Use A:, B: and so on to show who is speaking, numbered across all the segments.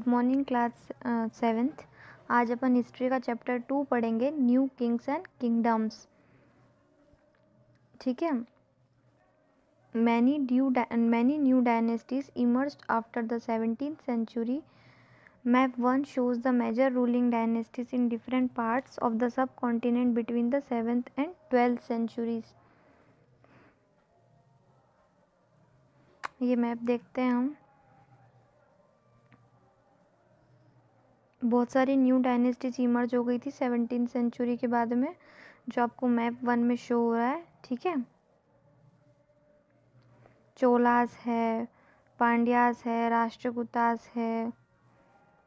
A: Good morning class seventh आज अपन history का चैप्टर टू पढ़ेंगे न्यू किंग्स एंड किंगडम्स ठीक है many due many new dynasties emerge after the seventeen century map one shows the major ruling dynasties in different parts of the subcontinent between the seventh and twelfth centuries ये map देखते हैं हम बहुत सारी new dynasties emerge हो गई थी seventeen century के बाद में जो आपको मैप वन में शो हो रहा है ठीक है चोलास है पांड्यास है राष्ट्रकुतास है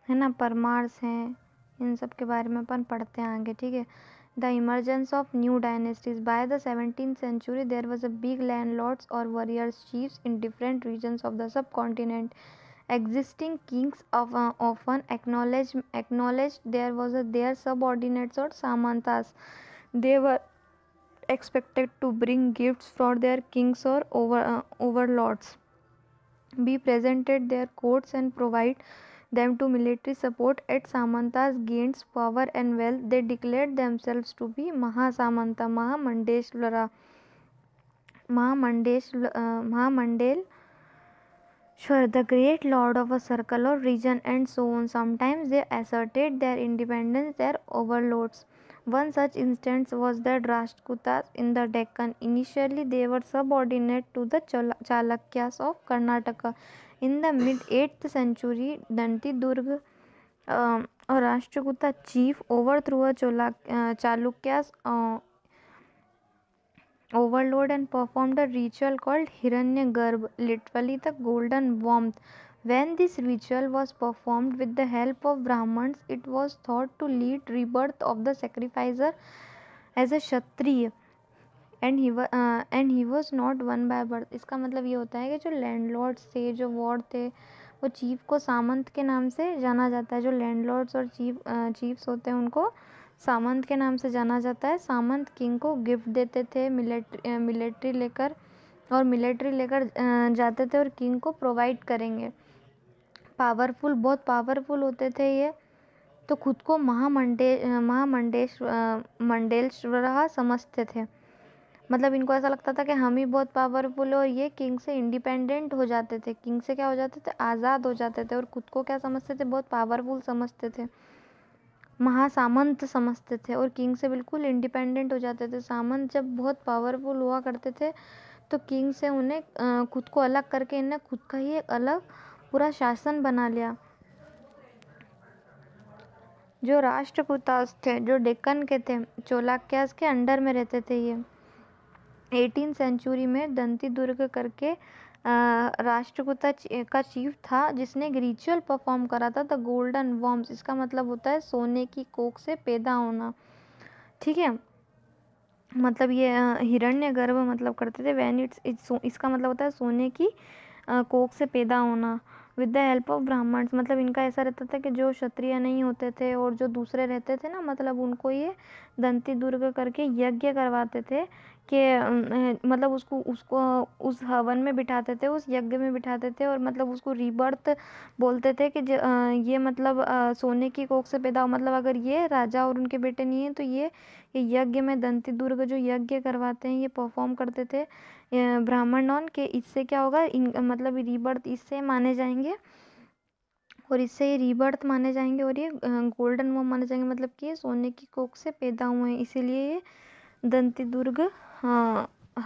A: है ना परमार्स हैं इन सब के बारे में अपन पढ़ते हैं आगे ठीक है the emergence of new dynasties by the seventeen century there was a big landlords और warriors chiefs in different regions of the subcontinent existing kings of, uh, often acknowledged, acknowledged there was a, their subordinates or samantas. They were expected to bring gifts for their kings or over, uh, overlords. Be presented their courts and provide them to military support at Samanta's gains power and wealth. They declared themselves to be Mahasamanta, Mahamandeshwara, Mahamandeshwara, uh, Mahamandel sure the great lord of a circle or region and so on sometimes they asserted their independence their overlords one such instance was the Rashtrakutas in the Deccan. Initially, they were subordinate to the Chala Chalukyas of Karnataka. In the mid 8th century, Danti Durg, um, a Rashtrakuta chief, overthrew a Chala uh, Chalukyas uh, overlord and performed a ritual called Hiranyagarbha, literally the golden warmth. When this ritual was performed with the help of Brahmans, it was thought to lead rebirth of the sacrificer as a Kshatriya and he and he was not one by birth इसका मतलब ये होता है कि जो landlords थे जो ward थे वो चीफ को सामंत के नाम से जाना जाता है जो लैंडलॉर्ड्स और चीफ चीफ्स होते हैं उनको सामंत के नाम से जाना जाता है सामंत किंग को गिफ्ट देते थे मिलिट्री मिलिट्री लेकर और मिलिट्री लेकर जाते थे और किंग को प्रोवाइड करेंगे पावरफुल बहुत पावरफुल होते थे ये तो खुद को महामंडे महामंडेश मंडेश्वरा समझते थे मतलब इनको ऐसा लगता था कि हम ही बहुत पावरफुल और ये किंग से इंडिपेंडेंट हो जाते थे किंग से क्या हो जाते थे आज़ाद हो जाते थे और खुद को क्या समझते थे बहुत पावरफुल समझते थे महासामंत समझते थे और किंग से बिल्कुल इंडिपेंडेंट हो जाते थे सामंत जब बहुत पावरफुल हुआ करते थे तो किंग से उन्हें खुद को अलग करके इन्हें खुद का ही एक अलग पूरा शासन बना लिया जो राष्ट्रकूतास थे जो डेक्कन के थे चोलाक्यास के अंडर में रहते थे ये एटीन सेंचुरी में दंती दुर्ग करके राष्ट्रकुता का चीफ था जिसने एक रिचुअल परफॉर्म करा था द गोल्डन वॉम्स इसका मतलब होता है सोने की कोक से पैदा होना ठीक है मतलब ये हिरण्य गर्भ मतलब करते थे वैन इट्स इसका मतलब होता है सोने की कोक से पैदा होना with the help of Brahmans मतलब इनका ऐसा रहता था कि जो क्षत्रिय नहीं होते थे और जो दूसरे रहते थे ना मतलब उनको ये दंती दुर्ग करके यज्ञ करवाते थे कि मतलब उसको उसको उस हवन में बिठाते थे उस यज्ञ में बिठाते थे और मतलब उसको रिबर्थ बोलते थे कि ये मतलब सोने की कोख से पैदा हो मतलब अगर ये राजा और उनके बेटे नहीं हैं तो ये ये यज्ञ में दंती दुर्ग जो यज्ञ करवाते हैं ये परफॉर्म करते थे ब्राह्मणों के इससे क्या होगा इन मतलब रीबर्थ इससे माने जाएंगे और इससे ये रीबर्थ माने जाएंगे और ये गोल्डन वो माने जाएंगे मतलब कि ये सोने की कोक से पैदा हुए हैं इसीलिए ये दंती दुर्ग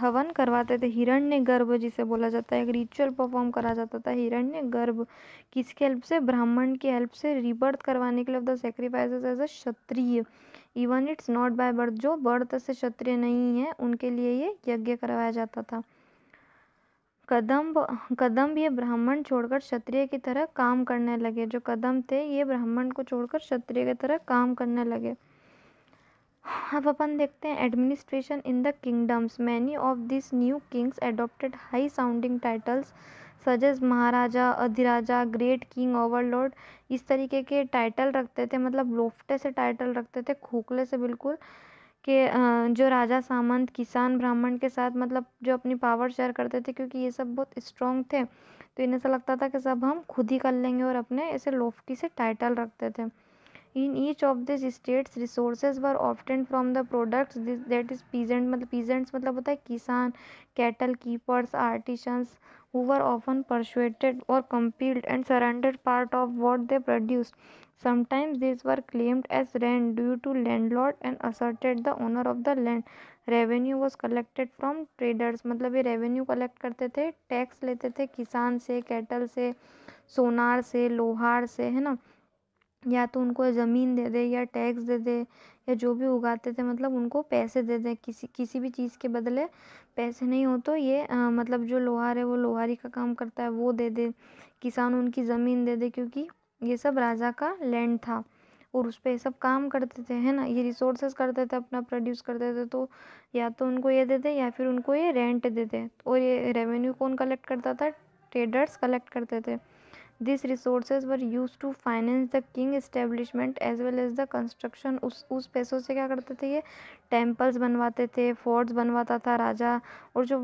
A: हवन करवाते थे हिरण्य गर्भ जिसे बोला जाता है एक रिचुअल परफॉर्म करा जाता था हिरण्य गर्भ किसके हेल्प से ब्राह्मण की हेल्प से रिबर्थ करवाने के लिए of the sacrifices as a Kshatriya even it's not by birth जो बर्थ से क्षत्रिय नहीं है उनके लिए ये यज्ञ करवाया जाता था कदम कदम ये ब्राह्मण छोड़कर क्षत्रिय की तरह काम करने लगे जो कदम थे ये ब्राह्मण को छोड़कर क्षत्रिय की तरह काम करने लगे अब अपन देखते हैं administration in the kingdoms many of this new kings adopted high sounding titles such as maharaja adhiraja great king overlord इस तरीके के टाइटल रखते थे मतलब लोफ्टे से टाइटल रखते थे खोखले से बिल्कुल के जो राजा सामंत किसान ब्राह्मण के साथ मतलब जो अपनी पावर शेयर करते थे क्योंकि ये सब बहुत स्ट्रॉन्ग थे तो इन्हें ऐसा लगता था कि सब हम खुद ही कर लेंगे और अपने ऐसे लोफ्टी से टाइटल रखते थे in each of this states resources were obtained from the products that is peasant मतलब पीजेंट्स मतलब होता है किसान cattle keepers artisans who were often persuaded और compelled and surrendered part of what they produce sometimes this were claimed as rent due to landlord and asserted the owner of the land revenue was collected from traders मतलब ये revenue collect करते थे tax लेते थे किसान से cattle से सोनार से लोहार से है ना या तो उनको ज़मीन दे दे या टैक्स दे दे या जो भी उगाते थे मतलब उनको पैसे दे दें किसी किसी भी चीज़ के बदले पैसे नहीं हो तो ये मतलब जो लोहार है वो लोहारी का काम करता है वो दे दे किसान उनकी ज़मीन दे दे क्योंकि ये सब राजा का लैंड था और उस पर ये सब काम करते थे है ना ये रिसोर्सेस करते थे अपना प्रोड्यूस करते थे तो या तो उनको ये देते या फिर उनको ये रेंट देते और ये रेवेन्यू कौन कलेक्ट करता था ट्रेडर्स कलेक्ट करते थे this resources were use to finance the king establishment as well as the construction उस उस पैसों से क्या करते थे ये टेम्पल्स बनवाते थे फोर्ट्स बनवाता था राजा और जो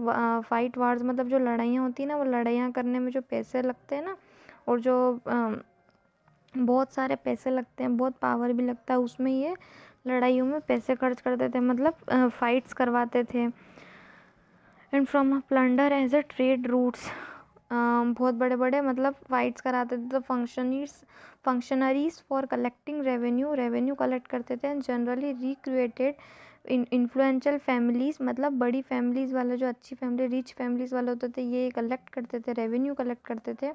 A: फाइट वार्स मतलब जो लड़ाइयाँ होती हैं ना वो लड़ाइयाँ करने में जो पैसे लगते हैं ना और जो बहुत सारे पैसे लगते हैं बहुत पावर भी लगता है उसमें ये लड़ाइयों में पैसे खर्च करते थे मतलब फाइट्स करवाते थे and from plunder as a trade routes बहुत बड़े बड़े मतलब फाइट्स कराते थे तो functionaries functionaries for collecting revenue revenue collect करते थे and generally recruited influential families मतलब बड़ी फैमिलीज़ वाले जो अच्छी फैमिली रिच फैमिलीज़ वाले होते थे ये कलेक्ट करते थे रेवेन्यू कलेक्ट करते थे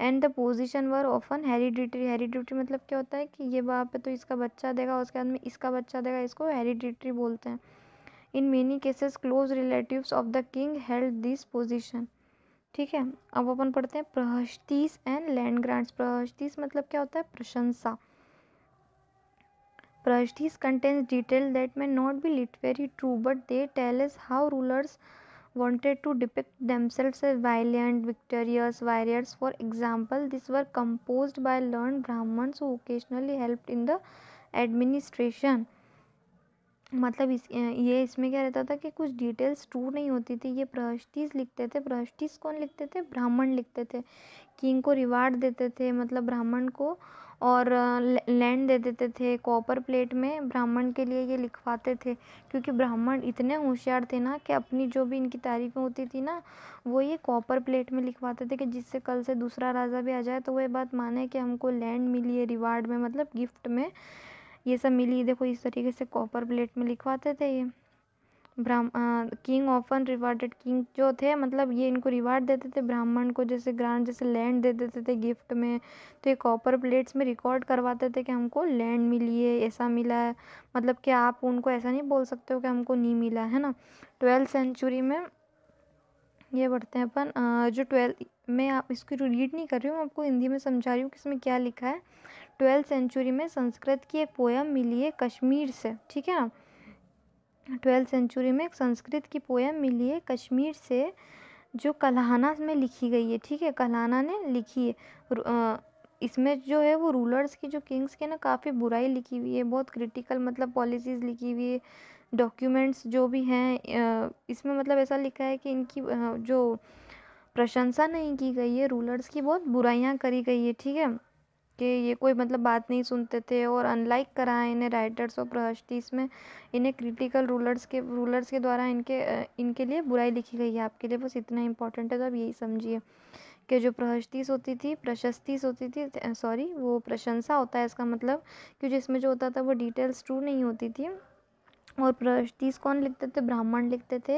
A: and the position were often hereditary hereditary मतलब क्या होता है कि ये बाप है तो इसका बच्चा देगा उसके बाद में इसका बच्चा देगा इसको हेरीडिटरी बोलते हैं in many cases close relative of the king held this position ठीक है अब अपन पढ़ते हैं prashastis and land grants prashastis मतलब क्या होता है प्रशंसा prashastis contains detail that may not be literally very true but they tell us how rulers wanted to depict themselves as valiant victorious warriors for example this were composed by learned Brahmans occasionally help in the administration मतलब इस ये इसमें क्या रहता था कि कुछ details true नहीं होती थी ये प्रहस्टीज लिखते थे प्रहस्टीज कौन लिखते थे ब्राह्मण लिखते थे किंग को रिवार्ड देते थे मतलब ब्राह्मण को और लैंड दे देते थे कॉपर प्लेट में ब्राह्मण के लिए ये लिखवाते थे क्योंकि ब्राह्मण इतने होशियार थे ना कि अपनी जो भी इनकी तारीफ़ें होती थी ना वो ये कॉपर प्लेट में लिखवाते थे कि जिससे कल से दूसरा राजा भी आ जाए तो वो ये बात माने कि हमको लैंड मिली है रिवार्ड में मतलब गिफ्ट में ये सब मिली देखो इस तरीके से कॉपर प्लेट में लिखवाते थे ये ब्राह्म किंग ऑफन रिवार्डेड किंग जो थे मतलब ये इनको रिवार्ड देते थे ब्राह्मण को जैसे ग्रांड जैसे लैंड दे देते थे गिफ्ट में तो ये कॉपर प्लेट्स में रिकॉर्ड करवाते थे कि हमको लैंड मिली है ऐसा मिला है मतलब कि आप उनको ऐसा नहीं बोल सकते हो कि हमको नहीं मिला है ना ट्वेल्थ सेंचुरी में ये पढ़ते हैं अपन जो ट्वेल्थ मैं आप इसको रीड नहीं कर रही हूँ आपको हिंदी में समझा रही हूँ कि इसमें क्या लिखा है ट्वेल्थ सेंचुरी में संस्कृत की एक पोयम मिली है कश्मीर से ठीक है ना ट्वेल्थ सेंचुरी में संस्कृत की पोयम मिली है कश्मीर से जो कल्हाना में लिखी गई है ठीक है कल्हाना ने लिखी है इसमें जो है वो रूलर्स की जो किंग्स के ना काफ़ी बुराई लिखी हुई है बहुत क्रिटिकल मतलब पॉलिसीज़ लिखी हुई है डॉक्यूमेंट्स जो भी हैं इसमें मतलब ऐसा लिखा है कि इनकी जो प्रशंसा नहीं की गई है रूलर्स की बहुत बुराइयाँ करी गई है ठीक है कि ये कोई मतलब बात नहीं सुनते थे और अनलाइक करा है इन्हें राइटर्स और प्रहस्टीस में इन्हें क्रिटिकल रूलर्स के रूलर्स के द्वारा इनके इनके लिए बुराई लिखी गई है आपके लिए बस इतना इंपॉर्टेंट है तो आप यही समझिए कि जो प्रहस्तीस होती थी प्रशस्तीस होती थी सॉरी वो प्रशंसा होता है इसका मतलब कि जिसमें जो होता था वो डिटेल्स ट्रू नहीं होती थी और प्रस्टीज कौन लिखते थे ब्राह्मण लिखते थे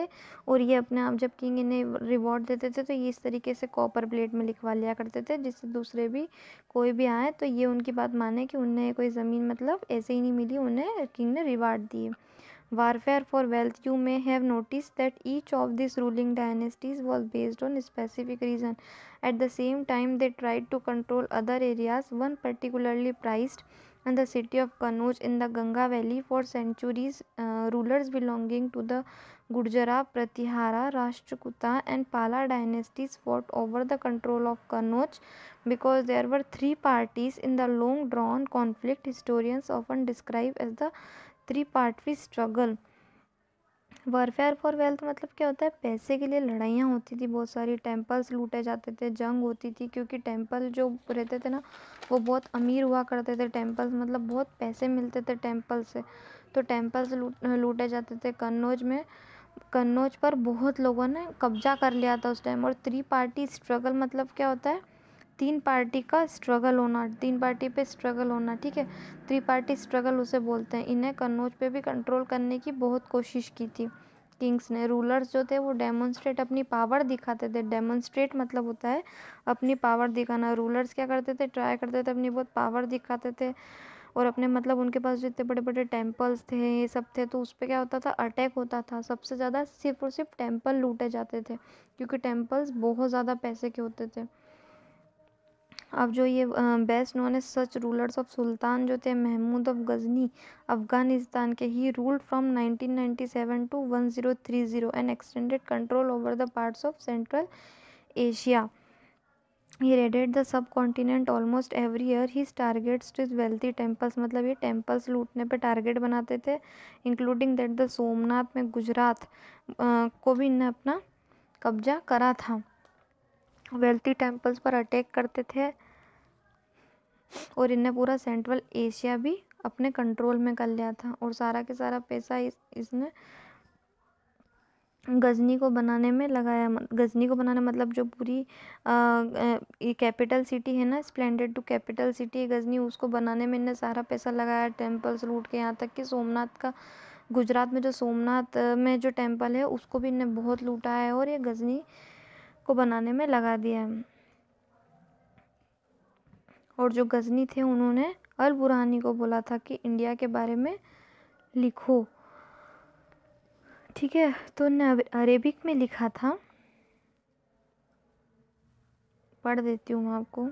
A: और ये अपने आप जब किंग इन्हें रिवॉर्ड देते थे तो ये इस तरीके से कॉपर प्लेट में लिखवा लिया करते थे जिससे दूसरे भी कोई भी आए तो ये उनकी बात माने कि उन्हें कोई ज़मीन मतलब ऐसे ही नहीं मिली उन्हें किंग ने रिवार्ड दिए warfare for wealth you may have notice that each of this ruling dynasties was based on specific region at the same time they tried to control other areas one particularly prized and the city of Kanuj in the Ganga Valley for centuries. Uh, rulers belonging to the Gujara, Pratihara, Rashtrakuta and Pala dynasties fought over the control of Kanuj because there were three parties in the long drawn conflict historians often describe as the three-party struggle. Warfare for wealth मतलब क्या होता है पैसे के लिए लड़ाइयाँ होती थी बहुत सारी टेम्पल्स लूटे जाते थे जंग होती थी क्योंकि टेंपल जो रहते थे ना वो बहुत अमीर हुआ करते थे टेम्पल्स मतलब बहुत पैसे मिलते थे टेम्पल से तो टेंपल्स लूट लूटे जाते थे कन्नौज में कन्नौज पर बहुत लोगों ने कब्जा कर लिया था उस टाइम और थ्री पार्टी स्ट्रगल मतलब क्या होता है तीन पार्टी का स्ट्रगल होना तीन पार्टी पे स्ट्रगल होना ठीक है थ्री पार्टी स्ट्रगल उसे बोलते हैं इन्हें कन्नौज पे भी कंट्रोल करने की बहुत कोशिश की थी किंग्स ने रूलर्स जो थे वो डेमोन्स्ट्रेट अपनी पावर दिखाते थे डेमोन्स्ट्रेट मतलब होता है अपनी पावर दिखाना रूलर्स क्या करते थे ट्राई करते थे अपनी बहुत पावर दिखाते थे और अपने मतलब उनके पास जो इतने बड़े बड़े टेम्पल्स थे ये सब थे तो उस पर क्या होता था अटैक होता था सबसे ज़्यादा सिर्फ और सिर्फ टेम्पल लूटे जाते थे क्योंकि टेम्पल्स बहुत ज़्यादा पैसे के होते थे अब जो ये best known as such rulers of sultan जो थे महमूद ऑफ गजनी अफ़गानिस्तान के he ruled from 1997 to one zero three zero and extended control over the parts of central Asia he raided the subcontinent almost every year he targets to wealthy temples मतलब ये temples लूटने पर target बनाते थे including that the Somnath में गुजरात को भी इन्हें अपना कब्जा करा था वेल्थी टेम्पल्स पर अटैक करते थे और इनने पूरा सेंट्रल एशिया भी अपने कंट्रोल में कर लिया था और सारा के सारा पैसा इस इसने गजनी को बनाने में लगाया गजनी को बनाने मतलब जो पूरी ये कैपिटल सिटी है ना splendid to capital city Ghazni उसको बनाने में इनने सारा पैसा लगाया टेम्पल्स लूट के यहाँ तक कि सोमनाथ का गुजरात में जो सोमनाथ में जो टेम्पल है उसको भी इनने बहुत लूटा है और ये गजनी को बनाने में लगा दिया और जो गज़नी थे उन्होंने अल बुरहानी को बोला था कि इंडिया के बारे में लिखो ठीक है तो उन्हें अरेबिक में लिखा था पढ़ देती हूँ मैं आपको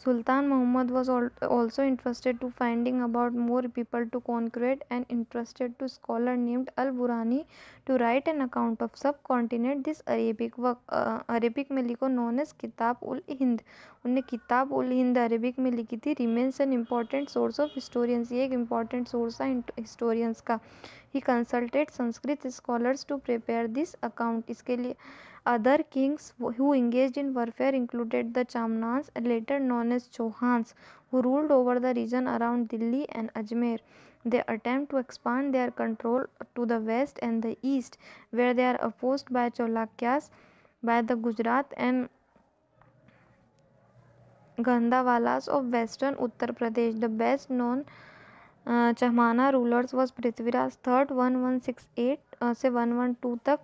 A: Sultan Muhammad was also interested to finding about more people to conquer and interested to scholar named Al-Burani to write an account of subcontinent. This Arabic work uh, Arabic में लिखो known as किताब उल हिंद उन्हें किताब उल Hind Arabic में लिखी थी remains an important source of historians ये एक इम्पॉर्टेंट सोर्स है हिस्टोरियंस का he consulted Sanskrit scholars to prepare this account इसके लिए other kings who engaged in warfare included the Chamnans, later known as Chauhans, who ruled over the region around Delhi and Ajmer. They attempt to expand their control to the west and the east, where they are opposed by Cholakyas, by the Gujarat and Gandhavalas of western Uttar Pradesh. The best known uh, Chamana rulers was Prithviraj III 1168 से one one two तक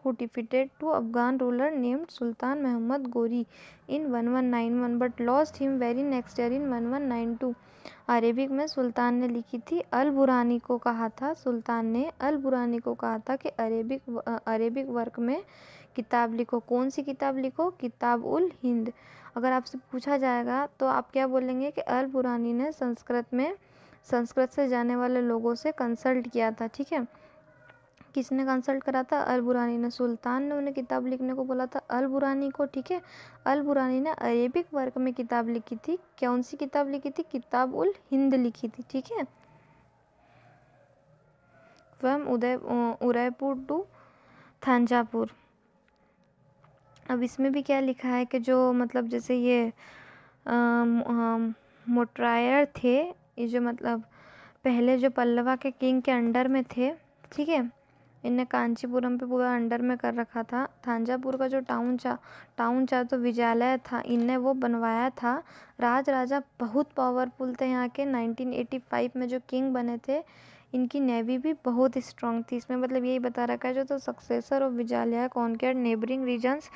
A: to Afghan ruler sultan Muhammad Ghori in one one nine one but lost him very next year in one one nine two Arabic में sultan ने लिखी थी अल बुरानी को कहा था सुल्तान ने अल बुरानी को कहा था कि अरेबिक अरेबिक वर्क में किताब लिखो कौन सी किताब लिखो किताब उल हिंद अगर आपसे पूछा जाएगा तो आप क्या बोलेंगे कि अल बुरानी ने संस्कृत में संस्कृत से जाने वाले लोगों से कंसल्ट किया था ठीक है किसने कंसल्ट करा था अल बुरानी ने सुल्तान ने उन्हें किताब लिखने को बोला था अल बुरानी को ठीक है अल बुरानी ने अरेबिक वर्क में किताब लिखी थी कौन सी किताब लिखी थी किताब उल हिंद लिखी थी ठीक है फ्रॉम उदय उदयपुर टू थानजापुर अब इसमें भी क्या लिखा है कि जो मतलब जैसे ये मोट्रायर थे ये जो मतलब पहले जो पल्लवा के किंग के अंडर में थे ठीक है इनने कांचीपुरम पे पूरा अंडर में कर रखा था थांजापुर का जो टाउन था टाउन था तो विद्यालय था इनने वो बनवाया था राज राजा बहुत पावरफुल थे यहाँ के 1985 में जो किंग बने थे इनकी नेवी भी बहुत स्ट्रांग थी इसमें मतलब यही बता रखा है जो तो successor of Vijayalaya conquered neighbouring regions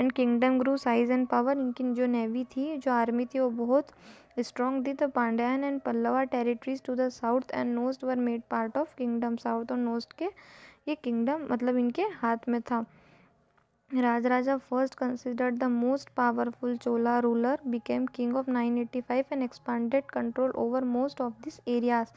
A: and kingdom grew size and power इनकी जो नेवी थी जो आर्मी थी वो बहुत स्ट्रॉन्ग थी तो Pandyan and Pallava territories to the south and north were made part of kingdom south और नोस्ट के ये किंगडम मतलब इनके हाथ में था Rajaraja first considered the most powerful Chola ruler became king of 985 and expanded control over most of this areas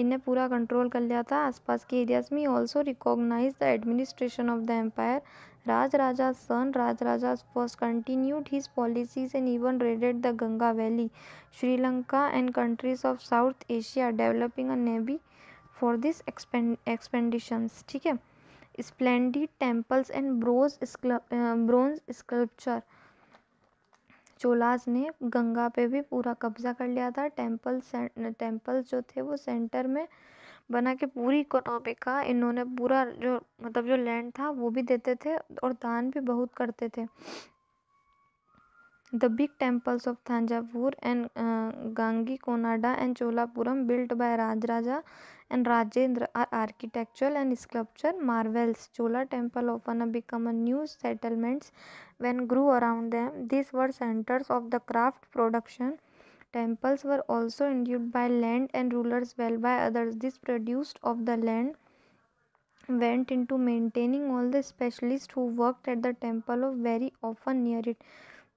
A: इन्हें पूरा कंट्रोल कर लिया था आसपास के एरियाज में also recognise the administration of the empire Rajaraja son Rajaraja first continued his policies and even raided the Ganga valley Sri Lanka and countries of South Asia developing a navy for this expeditions ठीक है splendid temples and bronze bronze sculpture Cholas ने गंगा पे भी पूरा कब्जा कर लिया था टेम्पल टेम्पल्स जो थे वो सेंटर में बना के पूरी इकोनॉमी का इन्होंने पूरा जो मतलब जो लैंड था वो भी देते थे और दान भी बहुत करते थे the big temples of Thanjavur and Gangaikonda and Cholapuram built by Rajaraja and Rajendra are architectural and sculpture marvels. Chola temple often become a new settlements when grew around them. These were centers of the craft production. Temples were also endued by land and rulers well by others. This produced of the land went into maintaining all the specialists who worked at the temple of very often near it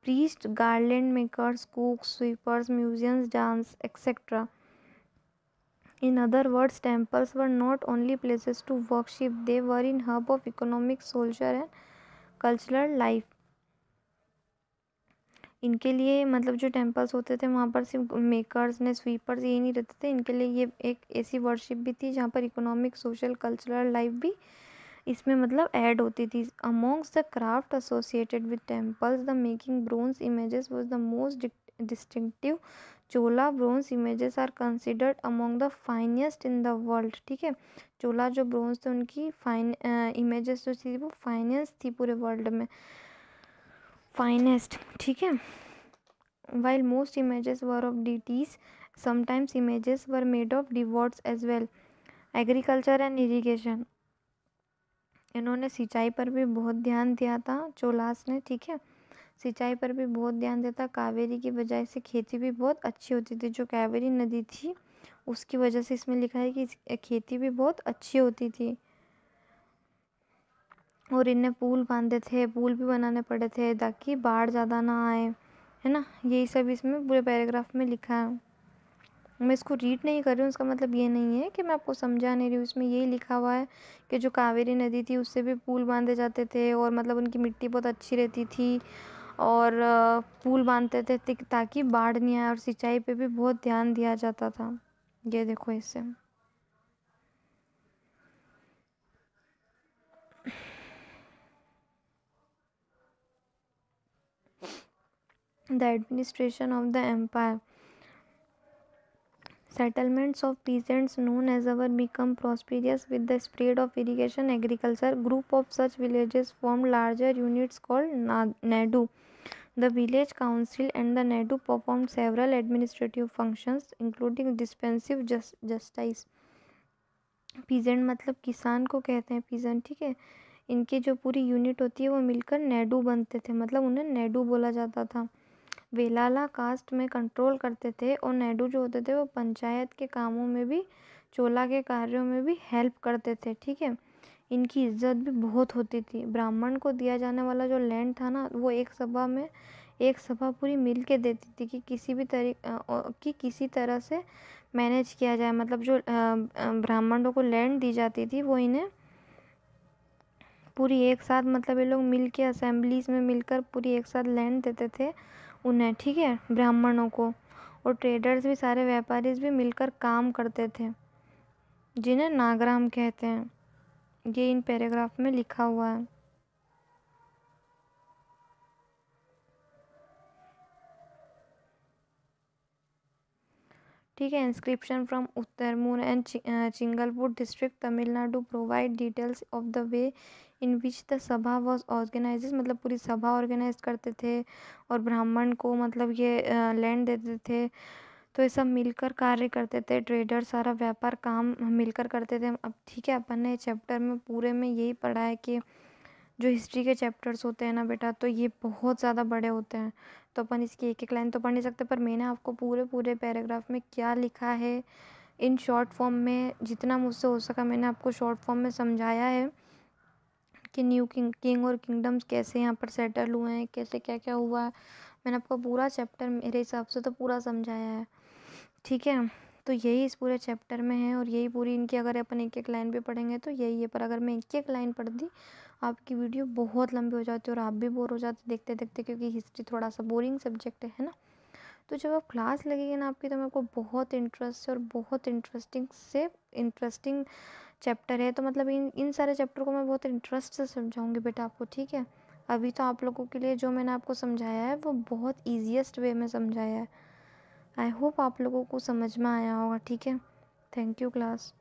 A: priests garland makers cooks sweepers musicians dancers etc In other words, temples were not only places to worship, they were in hub of economic, social and cultural life. इनके लिए मतलब जो temples होते थे वहाँ पर सिर्फ makers ने स्वीपर्स ये नहीं रहते थे इनके लिए ये एक ऐसी वर्शिप भी थी जहाँ पर इकोनॉमिक सोशल कल्चरल लाइफ भी इसमें मतलब ऐड होती थी amongst the craft associated with temples the making bronze images was the most distinctive Chola bronze images are considered among the finest in the world ठीक है चोला जो ब्रोंज थे उनकी फाइन इमेजेस जो थी वो फाइनेस्ट थी पूरे वर्ल्ड में फाइनेस्ट ठीक है while most images were of deities sometimes images were made of devotes as well agriculture and irrigation इन्होंने सिंचाई पर भी बहुत ध्यान दिया था चोलास ने ठीक है सिंचाई पर भी बहुत ध्यान देता कावेरी की वजह से खेती भी बहुत अच्छी होती थी जो कावेरी नदी थी उसकी वजह से इसमें लिखा है कि खेती भी बहुत अच्छी होती थी और इन्हें पुल बांधे थे पुल भी बनाने पड़े थे ताकि बाढ़ ज़्यादा ना आए है ना यही सब इसमें पूरे पैराग्राफ में लिखा है मैं इसको रीड नहीं कर रही हूँ उसका मतलब ये नहीं है कि मैं आपको समझा नहीं रही हूँ इसमें यही लिखा हुआ है कि जो कावेरी नदी थी उससे भी पुल बांधे जाते थे और मतलब उनकी मिट्टी बहुत अच्छी रहती थी और पुल बांधते थे ताकि बाढ़ नहीं आए और सिंचाई पे भी बहुत ध्यान दिया जाता था ये देखो इसे the administration of the empire settlements of peasants known as ur become prosperous with the spread of irrigation agriculture group of such villages form larger units called nadu The village council and the Nadu performed several administrative functions including dispensive justice peasant मतलब किसान को कहते हैं peasant ठीक है इनकी जो पूरी यूनिट होती है वो मिलकर नेडू बनते थे मतलब उन्हें नेडू बोला जाता था वेलाला कास्ट में कंट्रोल करते थे और नेडू जो होते थे वो पंचायत के कामों में भी चोला के कार्यों में भी हेल्प करते थे ठीक है इनकी इज़्ज़त भी बहुत होती थी ब्राह्मण को दिया जाने वाला जो लैंड था ना वो एक सभा में एक सभा पूरी मिल के देती थी कि किसी भी तरी कि किसी तरह से मैनेज किया जाए मतलब जो ब्राह्मणों को लैंड दी जाती थी वो इन्हें पूरी एक साथ मतलब ये लोग मिल के असेंबलीज में मिलकर पूरी एक साथ लैंड देते थे उन्हें ठीक है ब्राह्मणों को और ट्रेडर्स भी सारे व्यापारी भी मिलकर काम करते थे जिन्हें नागराम कहते हैं ये इन पैराग्राफ में लिखा हुआ है ठीक है inscription from moon and Chingleput district Tamil Nadu provide details of the way in which the sabha was organise मतलब पूरी सभा ऑर्गेनाइज करते थे और ब्राह्मण को मतलब ये लैंड uh, देते थे तो ये सब मिलकर कार्य करते थे ट्रेडर सारा व्यापार काम मिलकर करते थे अब ठीक है अपन ने चैप्टर में पूरे में यही पढ़ा है कि जो हिस्ट्री के चैप्टर्स होते हैं ना बेटा तो ये बहुत ज़्यादा बड़े होते हैं तो अपन इसकी एक एक लाइन तो पढ़ नहीं सकते पर मैंने आपको पूरे पूरे पैराग्राफ में क्या लिखा है इन शॉर्ट फॉर्म में जितना मुझसे हो सका मैंने आपको शॉर्ट फॉर्म में समझाया है कि न्यू किंग किंग और किंगडम्स कैसे यहाँ पर सेटल हुए हैं कैसे क्या क्या हुआ है मैंने आपको पूरा चैप्टर मेरे हिसाब से तो पूरा समझाया है ठीक है तो यही इस पूरे चैप्टर में है और यही पूरी इनकी अगर अपन एक एक लाइन भी पढ़ेंगे तो यही है पर अगर मैं एक एक लाइन पढ़ दी आपकी वीडियो बहुत लंबी हो जाती है और आप भी बोर हो जाते देखते देखते क्योंकि हिस्ट्री थोड़ा सा बोरिंग सब्जेक्ट है ना तो जब आप क्लास लगेगी ना आपकी तो मैं आपको बहुत इंटरेस्ट से और बहुत इंटरेस्टिंग से इंटरेस्टिंग चैप्टर है तो मतलब इन इन सारे चैप्टर को मैं बहुत इंटरेस्ट से समझाऊँगी बेटा आपको ठीक है अभी तो आप लोगों के लिए जो मैंने आपको समझाया है वो बहुत ईजिएस्ट वे में समझाया है आई होप आप लोगों को समझ में आया होगा ठीक है थैंक यू क्लास